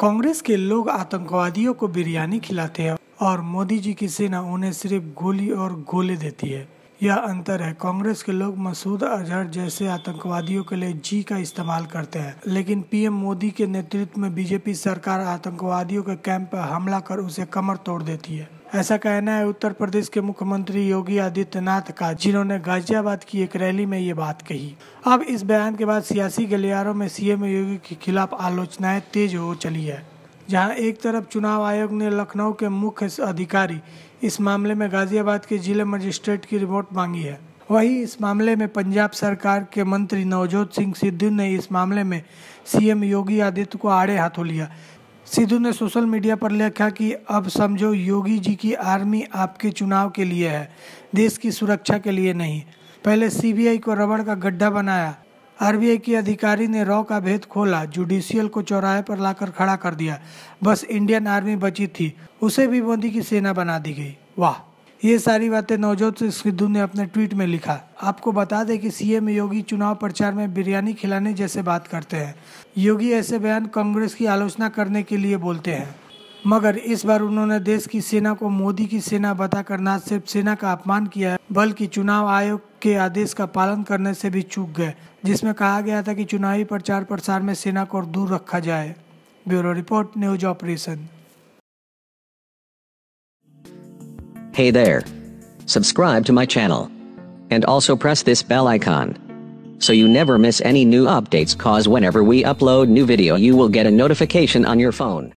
कांग्रेस के लोग आतंकवादियों को बिरयानी खिलाते हैं और मोदी जी की सेना उन्हें सिर्फ गोली और गोले देती है यह अंतर है कांग्रेस के लोग मसूद अजहर जैसे आतंकवादियों के लिए जी का इस्तेमाल करते हैं लेकिन पीएम मोदी के नेतृत्व में बीजेपी सरकार आतंकवादियों के कैंप पर हमला कर उसे कमर तोड़ देती है ऐसा कहना है उत्तर प्रदेश के मुख्यमंत्री योगी आदित्यनाथ का जिन्होंने गाजियाबाद की एक रैली में ये बात कही अब इस बयान के बाद सियासी गलियारों में सीएम योगी के खिलाफ आलोचनाएं तेज हो चली है जहां एक तरफ चुनाव आयोग ने लखनऊ के मुख्य अधिकारी इस मामले में गाजियाबाद के जिला मजिस्ट्रेट की रिपोर्ट मांगी है वहीं इस मामले में पंजाब सरकार के मंत्री नवजोत सिंह सिद्धू ने इस मामले में सीएम योगी आदित्य को आड़े हाथों लिया सिद्धू ने सोशल मीडिया पर लिखा कि अब समझो योगी जी की आर्मी आपके चुनाव के लिए है देश की सुरक्षा के लिए नहीं पहले सीबीआई को रबड़ का गड्ढा बनाया आरबीआई के अधिकारी ने रॉ का भेद खोला जुडिशियल को चौराहे पर लाकर खड़ा कर दिया बस इंडियन आर्मी बची थी उसे भी मोदी की सेना बना दी गई वाह ये सारी बातें नवजोत सिद्धू ने अपने ट्वीट में लिखा आपको बता दें कि सीएम योगी चुनाव प्रचार में बिरयानी खिलाने जैसे बात करते हैं योगी ऐसे बयान कांग्रेस की आलोचना करने के लिए बोलते हैं मगर इस बार उन्होंने देश की सेना को मोदी की सेना बताकर न सिर्फ सेना का अपमान किया है बल्कि चुनाव आयोग के आदेश का पालन करने से भी चूक गए जिसमें कहा गया था कि चुनावी प्रचार प्रसार में सेना को दूर रखा जाए bureau report news operation Hey there. Subscribe to my channel. And also press this bell icon. So you never miss any new updates cause whenever we upload new video you will get a notification on your phone.